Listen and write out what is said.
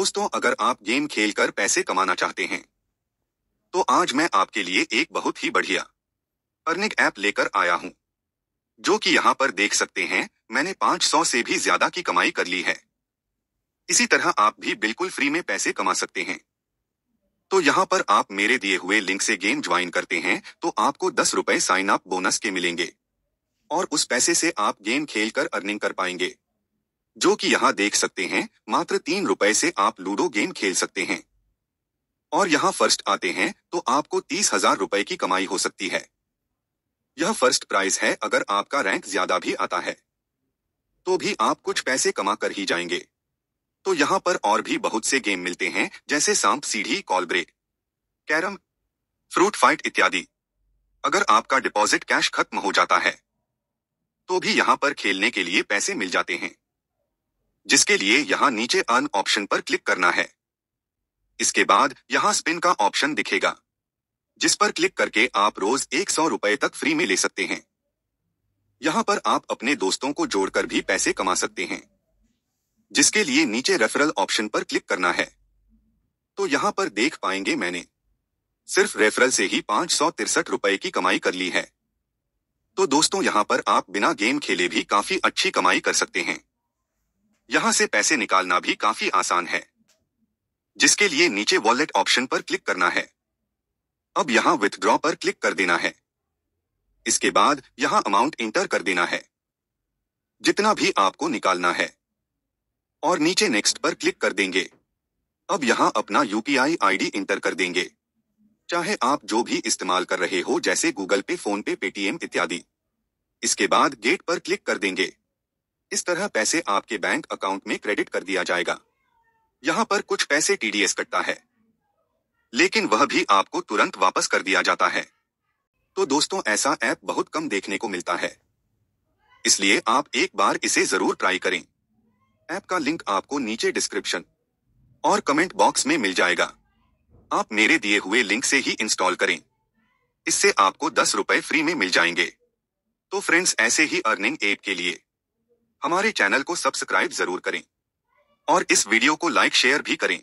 दोस्तों अगर आप गेम खेल कर पैसे कमाना चाहते हैं तो आज मैं आपके लिए एक बहुत ही बढ़िया अर्निंग ऐप लेकर आया हूं जो कि यहां पर देख सकते हैं मैंने 500 से भी ज्यादा की कमाई कर ली है इसी तरह आप भी बिल्कुल फ्री में पैसे कमा सकते हैं तो यहां पर आप मेरे दिए हुए लिंक से गेम ज्वाइन करते हैं तो आपको दस रुपए साइन अप बोनस के मिलेंगे और उस पैसे से आप गेम खेल कर अर्निंग कर पाएंगे जो कि यहाँ देख सकते हैं मात्र तीन रुपए से आप लूडो गेम खेल सकते हैं और यहाँ फर्स्ट आते हैं तो आपको तीस हजार रुपए की कमाई हो सकती है यह फर्स्ट प्राइज है अगर आपका रैंक ज्यादा भी आता है तो भी आप कुछ पैसे कमा कर ही जाएंगे तो यहाँ पर और भी बहुत से गेम मिलते हैं जैसे सांप सीढ़ी कॉलब्रे कैरम फ्रूट फाइट इत्यादि अगर आपका डिपॉजिट कैश खत्म हो जाता है तो भी यहाँ पर खेलने के लिए पैसे मिल जाते हैं जिसके लिए यहां नीचे अन ऑप्शन पर क्लिक करना है इसके बाद यहां स्पिन का ऑप्शन दिखेगा जिस पर क्लिक करके आप रोज एक सौ रुपए तक फ्री में ले सकते हैं यहां पर आप अपने दोस्तों को जोड़कर भी पैसे कमा सकते हैं जिसके लिए नीचे रेफरल ऑप्शन पर क्लिक करना है तो यहां पर देख पाएंगे मैंने सिर्फ रेफरल से ही पांच सौ तिरसठ रुपए की कमाई कर ली है तो दोस्तों यहां पर आप बिना गेम खेले भी काफी अच्छी कमाई कर सकते हैं यहां से पैसे निकालना भी काफी आसान है जिसके लिए नीचे वॉलेट ऑप्शन पर क्लिक करना है अब यहां विथड्रॉ पर क्लिक कर देना है इसके बाद यहां अमाउंट इंटर कर देना है जितना भी आपको निकालना है और नीचे नेक्स्ट पर क्लिक कर देंगे अब यहां अपना यूपीआई आईडी इंटर कर देंगे चाहे आप जो भी इस्तेमाल कर रहे हो जैसे गूगल पे फोन पे पेटीएम इत्यादि इसके बाद गेट पर क्लिक कर देंगे इस तरह पैसे आपके बैंक अकाउंट में क्रेडिट कर दिया जाएगा यहाँ पर कुछ पैसे टीडीएस कटता है लेकिन वह भी आपको तुरंत वापस कर दिया जाता है तो दोस्तों ऐसा ऐप बहुत कम देखने को मिलता है इसलिए आप एक बार इसे जरूर ट्राई करें ऐप का लिंक आपको नीचे डिस्क्रिप्शन और कमेंट बॉक्स में मिल जाएगा आप मेरे दिए हुए लिंक से ही इंस्टॉल करें इससे आपको दस रुपए फ्री में मिल जाएंगे तो फ्रेंड्स ऐसे ही अर्निंग ऐप के लिए हमारे चैनल को सब्सक्राइब जरूर करें और इस वीडियो को लाइक शेयर भी करें